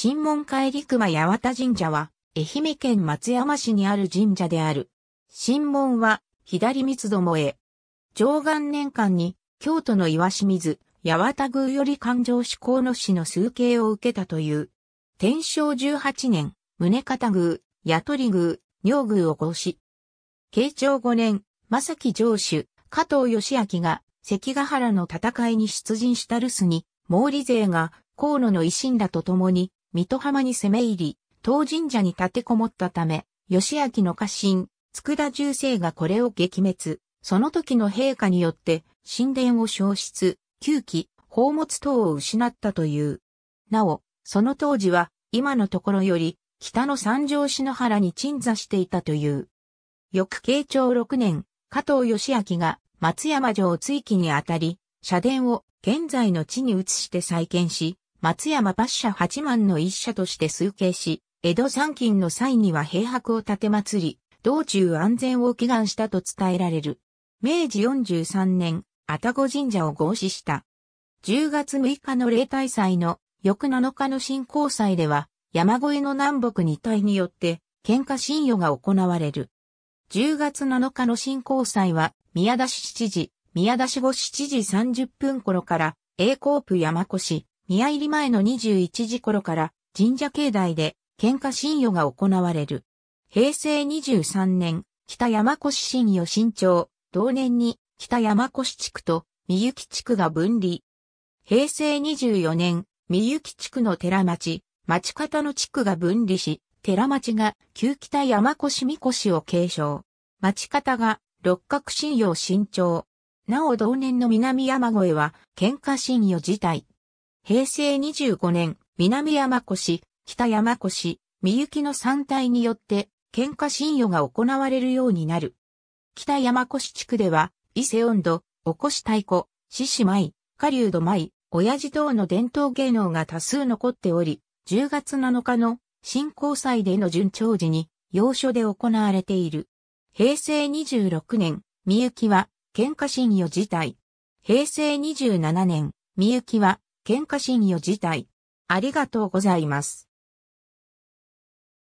新門会陸間八幡神社は、愛媛県松山市にある神社である。新門は、左三つどもへ。上元年間に、京都の岩清水、八幡宮より環状志向の市の崇敬を受けたという。天正十八年、宗方宮、八鳥宮、尿宮を殺し。慶長五年、正木城主、加藤義明が、関ヶ原の戦いに出陣した留守に、毛利勢が、河野の維新らと共に、水戸浜に攻め入り、当神社に立てこもったため、義明の家臣、佃重生がこれを撃滅。その時の陛下によって神殿を消失、旧期、宝物等を失ったという。なお、その当時は今のところより北の三条篠原に鎮座していたという。翌慶長六年、加藤義明が松山城追記にあたり、社殿を現在の地に移して再建し、松山八社八幡の一社として数形し、江戸参勤の際には平白を建て祭り、道中安全を祈願したと伝えられる。明治43年、愛宕神社を合祀した。10月6日の例大祭の翌7日の新興祭では、山越えの南北二体によって、喧嘩信与が行われる。10月7日の新興祭は、宮田し7時、宮田し後7時30分頃から、栄光府山越、宮入り前の21時頃から神社境内で喧嘩信与が行われる。平成23年、北山越信与新町、同年に北山越地区と三雪地区が分離。平成24年、三雪地区の寺町、町方の地区が分離し、寺町が旧北山越三越を継承。町方が六角信用新町。なお同年の南山越は喧嘩信用自体。平成25年、南山越、北山越、三雪の三体によって、喧嘩信用が行われるようになる。北山越地区では、伊勢温度、おこし太鼓、獅子舞、下流土舞、親父等の伝統芸能が多数残っており、10月7日の新高祭での順調時に、要所で行われている。平成26年、三雪は、喧嘩信用自体。平成27年、三雪は、喧嘩信用自体。ありがとうございます。